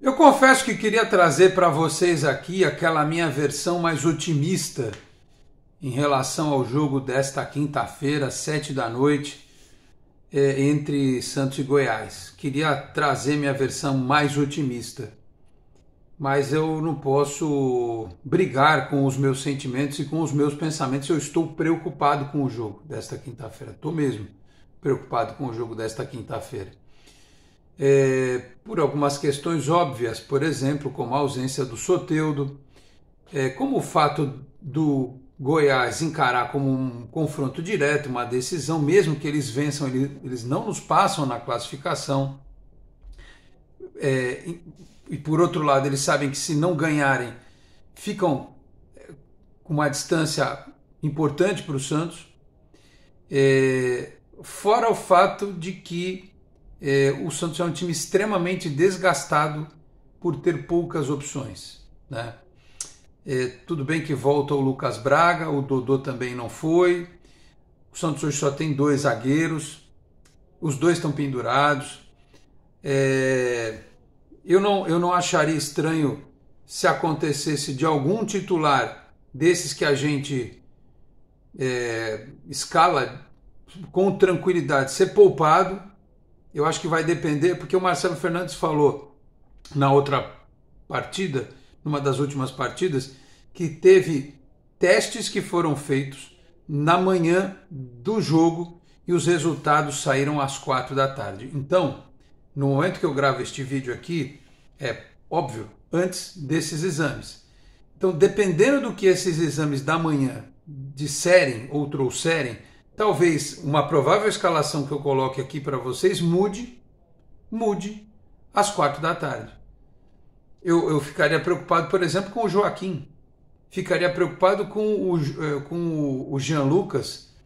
Eu confesso que queria trazer para vocês aqui aquela minha versão mais otimista em relação ao jogo desta quinta-feira, sete da noite, é, entre Santos e Goiás. Queria trazer minha versão mais otimista, mas eu não posso brigar com os meus sentimentos e com os meus pensamentos. Eu estou preocupado com o jogo desta quinta-feira, estou mesmo preocupado com o jogo desta quinta-feira é, por algumas questões óbvias, por exemplo, como a ausência do Soteudo, é, como o fato do Goiás encarar como um confronto direto, uma decisão, mesmo que eles vençam, eles não nos passam na classificação. É, e por outro lado, eles sabem que se não ganharem, ficam é, com uma distância importante para o Santos. É, fora o fato de que é, o Santos é um time extremamente desgastado por ter poucas opções. Né? É, tudo bem que volta o Lucas Braga, o Dodô também não foi. O Santos hoje só tem dois zagueiros, os dois estão pendurados. É, eu, não, eu não acharia estranho se acontecesse de algum titular desses que a gente é, escala com tranquilidade ser poupado eu acho que vai depender, porque o Marcelo Fernandes falou na outra partida, numa das últimas partidas, que teve testes que foram feitos na manhã do jogo e os resultados saíram às quatro da tarde. Então, no momento que eu gravo este vídeo aqui, é óbvio, antes desses exames. Então, dependendo do que esses exames da manhã disserem ou trouxerem, Talvez uma provável escalação que eu coloque aqui para vocês mude, mude às quatro da tarde. Eu, eu ficaria preocupado, por exemplo, com o Joaquim. Ficaria preocupado com o, eh, com o Jean Lucas.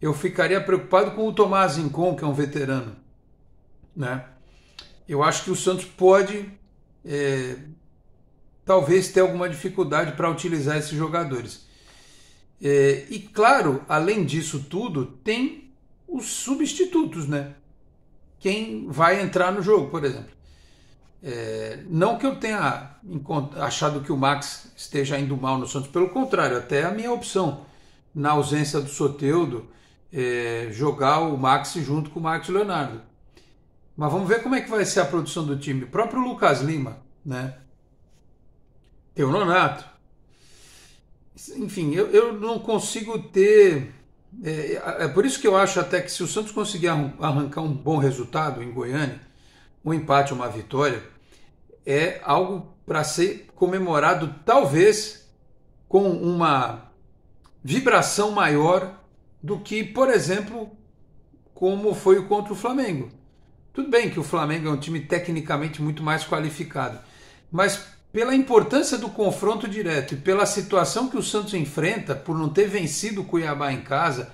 Eu ficaria preocupado com o Tomás Incon, que é um veterano. Né? Eu acho que o Santos pode é, talvez ter alguma dificuldade para utilizar esses jogadores. É, e claro, além disso tudo, tem os substitutos, né? Quem vai entrar no jogo, por exemplo. É, não que eu tenha achado que o Max esteja indo mal no Santos, pelo contrário, até é a minha opção, na ausência do Soteudo, é, jogar o Max junto com o Marcos Leonardo. Mas vamos ver como é que vai ser a produção do time. O próprio Lucas Lima, né? Tem o Nonato, enfim, eu, eu não consigo ter. É, é, é, por isso que eu acho até que se o Santos conseguir arrancar um bom resultado em Goiânia, um empate, uma vitória, é algo para ser comemorado, talvez com uma vibração maior do que, por exemplo, como foi o contra o Flamengo. Tudo bem que o Flamengo é um time tecnicamente muito mais qualificado, mas pela importância do confronto direto e pela situação que o Santos enfrenta por não ter vencido o Cuiabá em casa,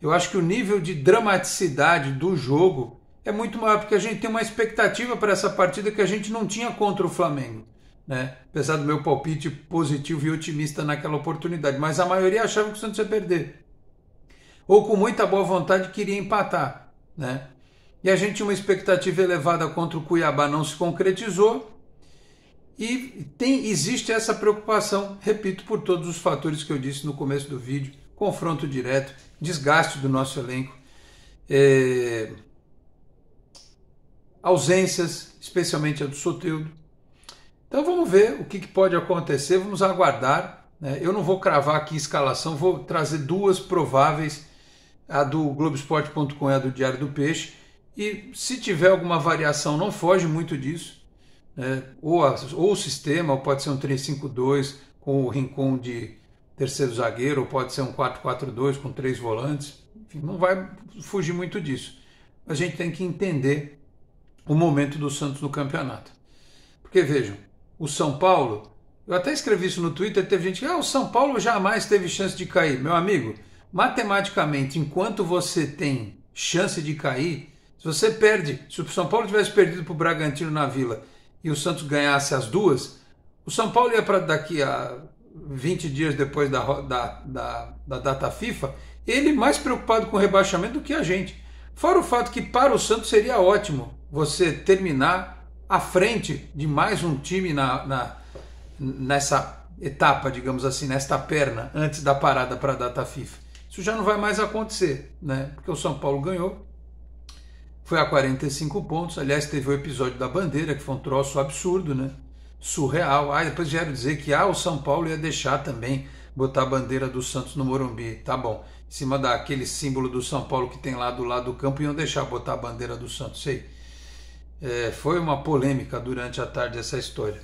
eu acho que o nível de dramaticidade do jogo é muito maior, porque a gente tem uma expectativa para essa partida que a gente não tinha contra o Flamengo. Né? Apesar do meu palpite positivo e otimista naquela oportunidade, mas a maioria achava que o Santos ia perder. Ou com muita boa vontade queria empatar. Né? E a gente tinha uma expectativa elevada contra o Cuiabá, não se concretizou e tem, existe essa preocupação, repito, por todos os fatores que eu disse no começo do vídeo: confronto direto, desgaste do nosso elenco, é, ausências, especialmente a do Soteudo. Então vamos ver o que, que pode acontecer, vamos aguardar. Né? Eu não vou cravar aqui escalação, vou trazer duas prováveis, a do Globoesporte.com e a do Diário do Peixe. E se tiver alguma variação, não foge muito disso né? ou, a, ou o sistema, ou pode ser um 3-5-2 com o Rincon de terceiro zagueiro, ou pode ser um 4-4-2 com três volantes. Enfim, não vai fugir muito disso. A gente tem que entender o momento do Santos no campeonato. Porque vejam, o São Paulo, eu até escrevi isso no Twitter, teve gente que, ah, o São Paulo jamais teve chance de cair. Meu amigo, matematicamente, enquanto você tem chance de cair, se você perde, se o São Paulo tivesse perdido para o Bragantino na Vila e o Santos ganhasse as duas, o São Paulo ia para daqui a 20 dias depois da, da, da, da data FIFA, ele mais preocupado com o rebaixamento do que a gente. Fora o fato que para o Santos seria ótimo você terminar à frente de mais um time na, na nessa etapa, digamos assim, nesta perna, antes da parada para a data FIFA. Isso já não vai mais acontecer, né? Porque o São Paulo ganhou, foi a 45 pontos. Aliás, teve o episódio da bandeira, que foi um troço absurdo, né? Surreal. Ah, depois vieram dizer que ah, o São Paulo ia deixar também botar a bandeira do Santos no Morumbi. Tá bom. Em cima daquele símbolo do São Paulo que tem lá do lado do campo, iam deixar botar a bandeira do Santos. Sei. É, foi uma polêmica durante a tarde essa história.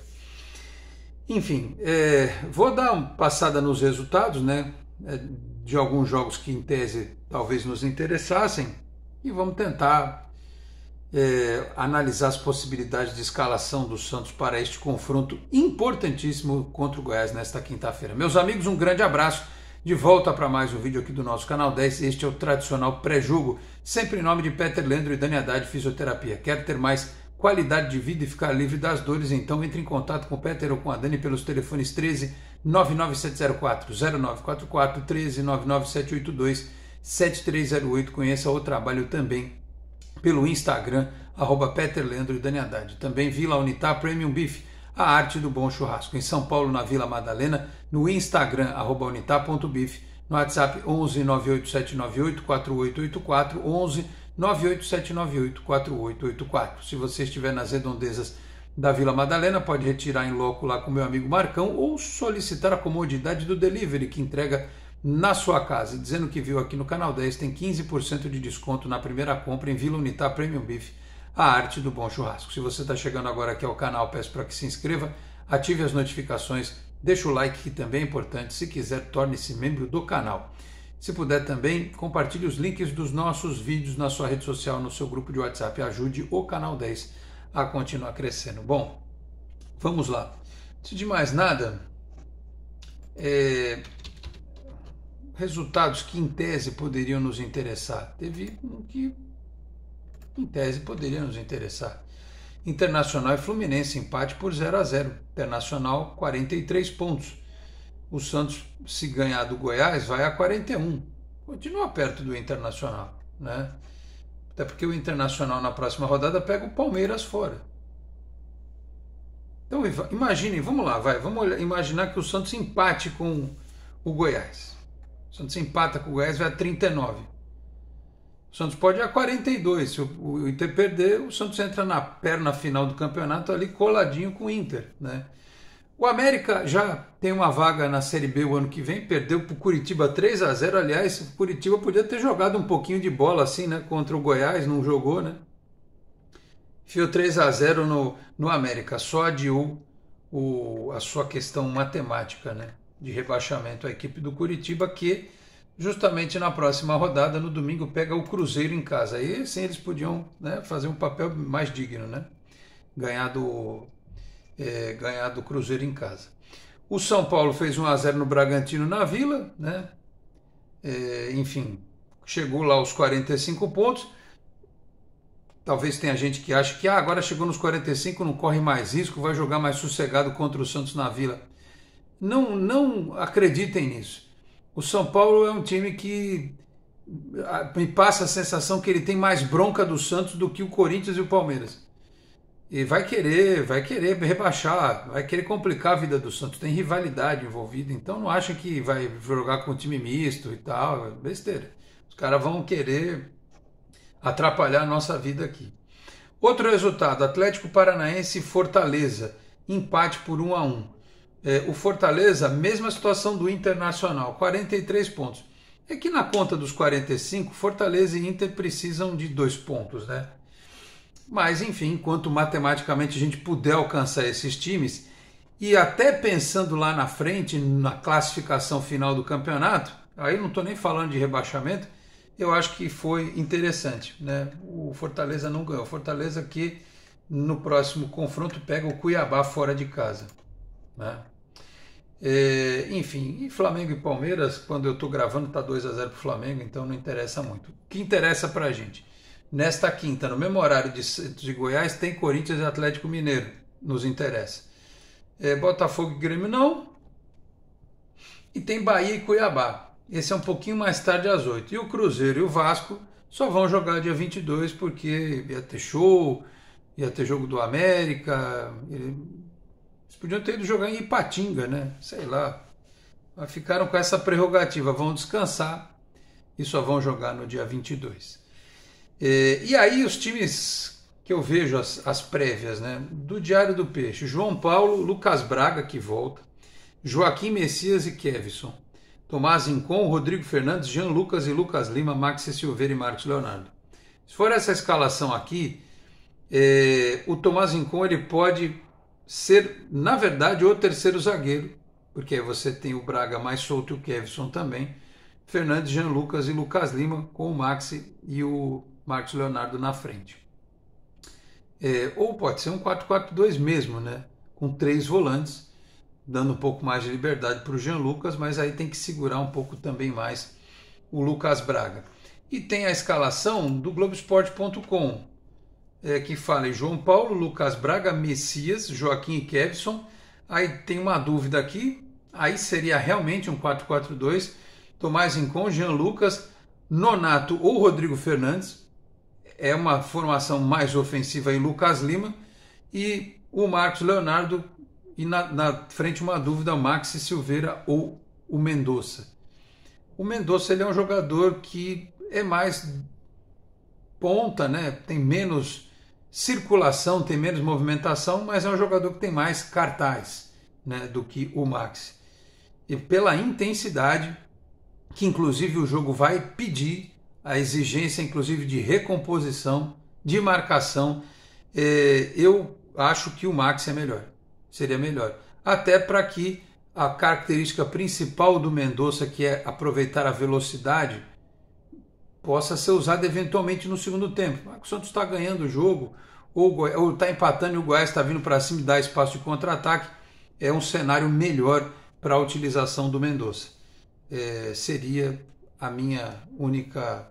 Enfim, é, vou dar uma passada nos resultados, né? É, de alguns jogos que em tese talvez nos interessassem e vamos tentar é, analisar as possibilidades de escalação do Santos para este confronto importantíssimo contra o Goiás nesta quinta-feira. Meus amigos, um grande abraço. De volta para mais um vídeo aqui do nosso canal 10. Este é o tradicional pré-jogo, sempre em nome de Peter Leandro e Dani Haddad Fisioterapia. Quer ter mais qualidade de vida e ficar livre das dores? Então entre em contato com o Peter ou com a Dani pelos telefones 13 99704 0944 13 99782 7308. Conheça o trabalho também pelo Instagram, arroba Peter Leandro e Dani Haddad. Também Vila Unitar Premium Beef, a arte do bom churrasco. Em São Paulo, na Vila Madalena, no Instagram, arroba unitar.beef, no WhatsApp 11 98798 4884, 11 98798 4884. Se você estiver nas redondezas da Vila Madalena, pode retirar em loco lá com meu amigo Marcão ou solicitar a comodidade do delivery que entrega na sua casa, dizendo que viu aqui no canal 10, tem 15% de desconto na primeira compra em Vila Unitar Premium Beef, a arte do bom churrasco. Se você está chegando agora aqui ao canal, peço para que se inscreva, ative as notificações, deixe o like que também é importante. Se quiser, torne-se membro do canal. Se puder também, compartilhe os links dos nossos vídeos na sua rede social, no seu grupo de WhatsApp. Ajude o canal 10 a continuar crescendo. Bom, vamos lá. Antes de mais nada, é, resultados que em tese poderiam nos interessar. Teve um que em tese poderia nos interessar. Internacional e Fluminense, empate por 0 a 0. Internacional, 43 pontos. O Santos, se ganhar do Goiás, vai a 41. Continua perto do Internacional, né? Até porque o Internacional na próxima rodada pega o Palmeiras fora. Então, imaginem, vamos lá, vai, vamos imaginar que o Santos empate com o Goiás. O Santos empata com o Goiás, vai a 39. O Santos pode ir a 42. Se o Inter perder, o Santos entra na perna final do campeonato ali coladinho com o Inter, né? O América já tem uma vaga na Série B o ano que vem, perdeu para o Curitiba 3 a 0 Aliás, o Curitiba podia ter jogado um pouquinho de bola assim, né? Contra o Goiás, não jogou, né? Fio 3 a 0 no, no América, só adiou o, a sua questão matemática, né? de rebaixamento a equipe do Curitiba, que justamente na próxima rodada, no domingo, pega o Cruzeiro em casa. aí sim eles podiam né, fazer um papel mais digno, né? Ganhar do, é, ganhar do Cruzeiro em casa. O São Paulo fez 1 a 0 no Bragantino na Vila, né? É, enfim, chegou lá aos 45 pontos. Talvez tenha gente que acha que ah, agora chegou nos 45, não corre mais risco, vai jogar mais sossegado contra o Santos na Vila. Não, não acreditem nisso. O São Paulo é um time que ah, me passa a sensação que ele tem mais bronca do Santos do que o Corinthians e o Palmeiras. E vai querer, vai querer rebaixar, vai querer complicar a vida do Santos. Tem rivalidade envolvida, então não acha que vai jogar com time misto e tal, é besteira. Os caras vão querer atrapalhar a nossa vida aqui. Outro resultado: Atlético Paranaense e Fortaleza, empate por 1 a 1. É, o Fortaleza, mesma situação do Internacional, 43 pontos. É que na conta dos 45, Fortaleza e Inter precisam de dois pontos, né? Mas enfim, enquanto matematicamente a gente puder alcançar esses times, e até pensando lá na frente, na classificação final do campeonato, aí não estou nem falando de rebaixamento, eu acho que foi interessante. Né? O Fortaleza não ganhou. O Fortaleza que no próximo confronto pega o Cuiabá fora de casa. Né? É, enfim, e Flamengo e Palmeiras, quando eu estou gravando, está 2 a 0 para o Flamengo, então não interessa muito. O que interessa para a gente? Nesta quinta, no mesmo horário de, de Goiás, tem Corinthians e Atlético Mineiro, nos interessa. É, Botafogo e Grêmio não. E tem Bahia e Cuiabá. Esse é um pouquinho mais tarde às 8. E o Cruzeiro e o Vasco só vão jogar dia 22 porque ia ter show, ia ter jogo do América. Ele eles podiam ter ido jogar em Ipatinga, né? Sei lá. Mas ficaram com essa prerrogativa. Vão descansar e só vão jogar no dia 22. É, e aí os times que eu vejo as, as prévias, né? Do Diário do Peixe, João Paulo, Lucas Braga que volta, Joaquim Messias e Kevson, Tomás Incon, Rodrigo Fernandes, Jean Lucas e Lucas Lima, Maxi Silveira e Marcos Leonardo. Se for essa escalação aqui, é, o Tomás Incon ele pode ser, na verdade, o terceiro zagueiro, porque aí você tem o Braga mais solto e o Kevson também, Fernandes, Jean Lucas e Lucas Lima, com o Maxi e o Marcos Leonardo na frente. É, ou pode ser um 4-4-2 mesmo, né? com três volantes, dando um pouco mais de liberdade para o Jean Lucas, mas aí tem que segurar um pouco também mais o Lucas Braga. E tem a escalação do Globoesporte.com, é, que fala João Paulo, Lucas Braga, Messias, Joaquim e Kevson. Aí tem uma dúvida aqui, aí seria realmente um 4-4-2. Tomás Incon Jean Lucas, Nonato ou Rodrigo Fernandes. É uma formação mais ofensiva em Lucas Lima. E o Marcos Leonardo e na, na frente uma dúvida, Maxi Silveira ou o Mendonça. O Mendonça ele é um jogador que é mais ponta, né? Tem menos circulação, tem menos movimentação, mas é um jogador que tem mais cartaz né, do que o Max. E pela intensidade, que inclusive o jogo vai pedir, a exigência inclusive de recomposição, de marcação, é, eu acho que o Max é melhor, seria melhor. Até para que a característica principal do Mendonça, que é aproveitar a velocidade, possa ser usada eventualmente no segundo tempo. O Santos está ganhando o jogo, ou está empatando e o Goiás está vindo para cima e dá espaço de contra-ataque. É um cenário melhor para a utilização do Mendonça. É, seria a minha única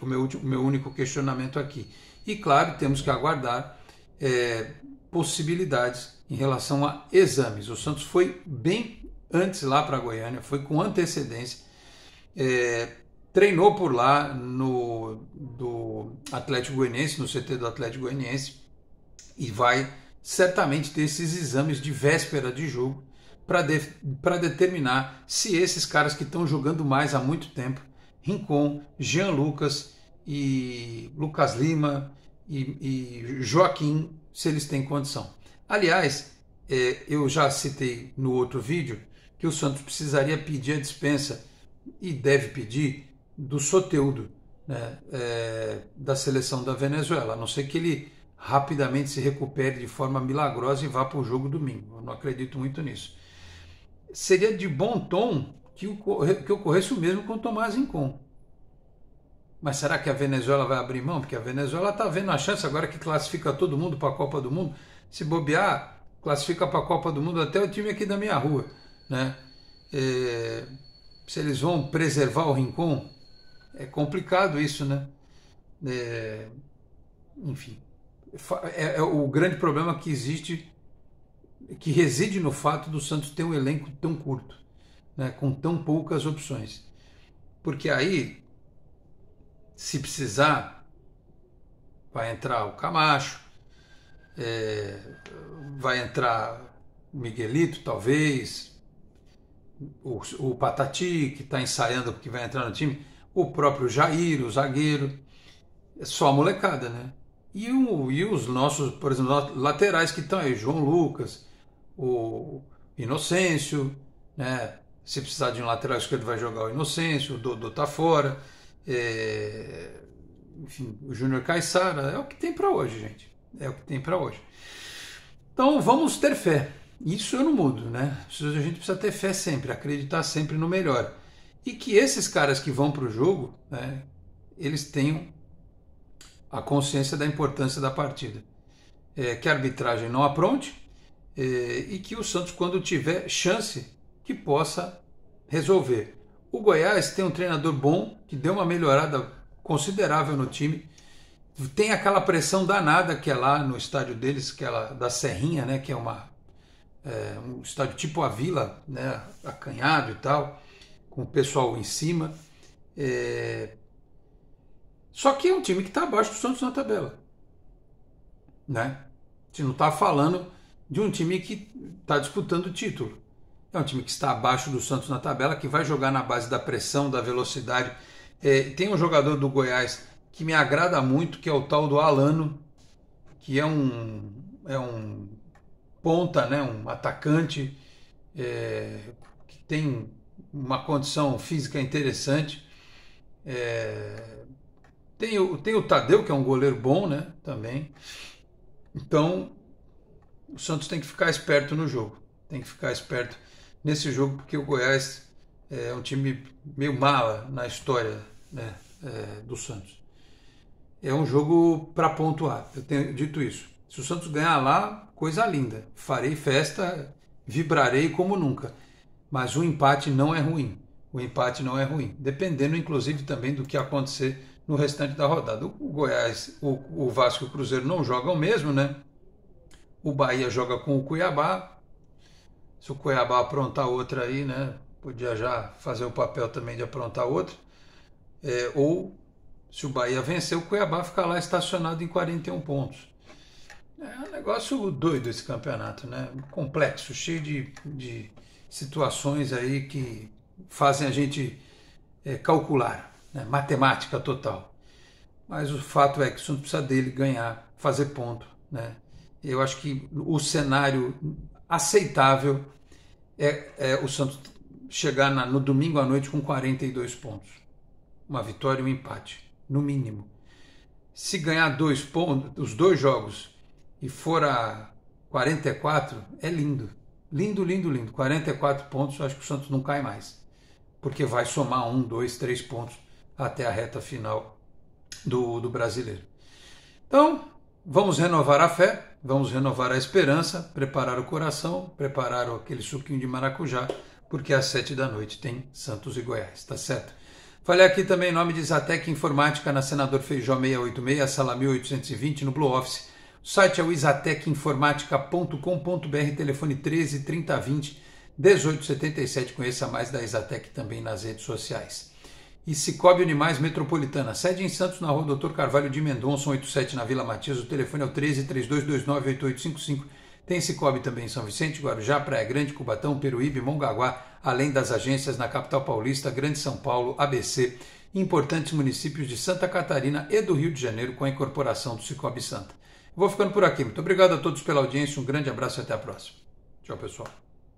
o meu, meu único questionamento aqui. E claro, temos que aguardar é, possibilidades em relação a exames. O Santos foi bem antes lá para Goiânia, foi com antecedência. É, treinou por lá no do Atlético Goianiense, no CT do Atlético Goianiense, e vai certamente ter esses exames de véspera de jogo para de, determinar se esses caras que estão jogando mais há muito tempo, Rincon, Jean Lucas e Lucas Lima e, e Joaquim, se eles têm condição. Aliás, é, eu já citei no outro vídeo que o Santos precisaria pedir a dispensa e deve pedir do Soteudo, né, é, da seleção da Venezuela, a não ser que ele rapidamente se recupere de forma milagrosa e vá para o jogo domingo. Eu não acredito muito nisso. Seria de bom tom que, ocorre, que ocorresse o mesmo com o Tomás Incon. Mas será que a Venezuela vai abrir mão? Porque a Venezuela está vendo a chance agora que classifica todo mundo para a Copa do Mundo. Se bobear, classifica para a Copa do Mundo até o time aqui da minha rua. Né? É, se eles vão preservar o Rincon, é complicado isso, né? É, enfim, é, é, o grande problema que existe, que reside no fato do Santos ter um elenco tão curto, né? com tão poucas opções. Porque aí, se precisar, vai entrar o Camacho, é, vai entrar o Miguelito, talvez, o, o Patati, que está ensaiando porque vai entrar no time o próprio Jair, o zagueiro, é só a molecada, né? E, o, e os nossos, por exemplo, laterais que estão aí, João Lucas, o Inocêncio, né? Se precisar de um lateral esquerdo, vai jogar o Inocêncio, o Dodô tá fora, é... enfim, o Júnior Caixara é o que tem para hoje, gente. É o que tem para hoje. Então vamos ter fé. Isso eu não mudo, né? A gente precisa ter fé sempre, acreditar sempre no melhor e que esses caras que vão para o jogo, né, eles tenham a consciência da importância da partida. É, que a arbitragem não apronte é, e que o Santos, quando tiver chance, que possa resolver. O Goiás tem um treinador bom, que deu uma melhorada considerável no time. Tem aquela pressão danada que é lá no estádio deles, que é lá, da Serrinha, né, que é uma é, um estádio tipo a Vila, né, acanhado e tal com o pessoal em cima. É... Só que é um time que está abaixo do Santos na tabela. Né? A gente não está falando de um time que está disputando o título. É um time que está abaixo do Santos na tabela, que vai jogar na base da pressão, da velocidade. É, tem um jogador do Goiás que me agrada muito, que é o tal do Alano, que é um, é um ponta, né, um atacante, é, que tem uma condição física interessante. É... Tem, o, tem o Tadeu, que é um goleiro bom, né? Também. Então, o Santos tem que ficar esperto no jogo. Tem que ficar esperto nesse jogo, porque o Goiás é um time meio mala na história né, é, do Santos. É um jogo para pontuar, eu tenho dito isso. Se o Santos ganhar lá, coisa linda. Farei festa, vibrarei como nunca. Mas o empate não é ruim. O empate não é ruim. Dependendo, inclusive, também do que acontecer no restante da rodada. O Goiás, o, o Vasco e o Cruzeiro não jogam mesmo, né? O Bahia joga com o Cuiabá. Se o Cuiabá aprontar outra aí, né? Podia já fazer o papel também de aprontar outra. É, ou se o Bahia vencer, o Cuiabá fica lá estacionado em 41 pontos. É um negócio doido esse campeonato, né? Complexo, cheio de, de situações aí que fazem a gente é, calcular, né? matemática total. Mas o fato é que o Santos precisa dele ganhar, fazer ponto. Né? Eu acho que o cenário aceitável é, é o Santos chegar na, no domingo à noite com 42 pontos. Uma vitória e um empate, no mínimo. Se ganhar dois pontos, os dois jogos e for a 44, é lindo. Lindo, lindo, lindo. 44 pontos, acho que o Santos não cai mais. Porque vai somar um, dois, três pontos até a reta final do, do brasileiro. Então, vamos renovar a fé, vamos renovar a esperança, preparar o coração, preparar aquele suquinho de maracujá, porque às sete da noite tem Santos e Goiás, tá certo? Falei aqui também em nome de Zatec Informática na Senador Feijó 686, sala 1820, no Blue Office o site é o isatecinformatica.com.br, telefone 13 3020 1877. Conheça mais da Isatec também nas redes sociais. E Cicobi Unimais Metropolitana, sede em Santos, na rua Dr. Carvalho de Mendonça, 87, na Vila Matias. O telefone é o 13 3229 8855. Tem Cicobi também em São Vicente, Guarujá, Praia Grande, Cubatão, Peruíbe, Mongaguá, além das agências na capital paulista, Grande São Paulo, ABC, importantes municípios de Santa Catarina e do Rio de Janeiro com a incorporação do Cicobi Santa. Vou ficando por aqui. Muito obrigado a todos pela audiência. Um grande abraço e até a próxima. Tchau, pessoal.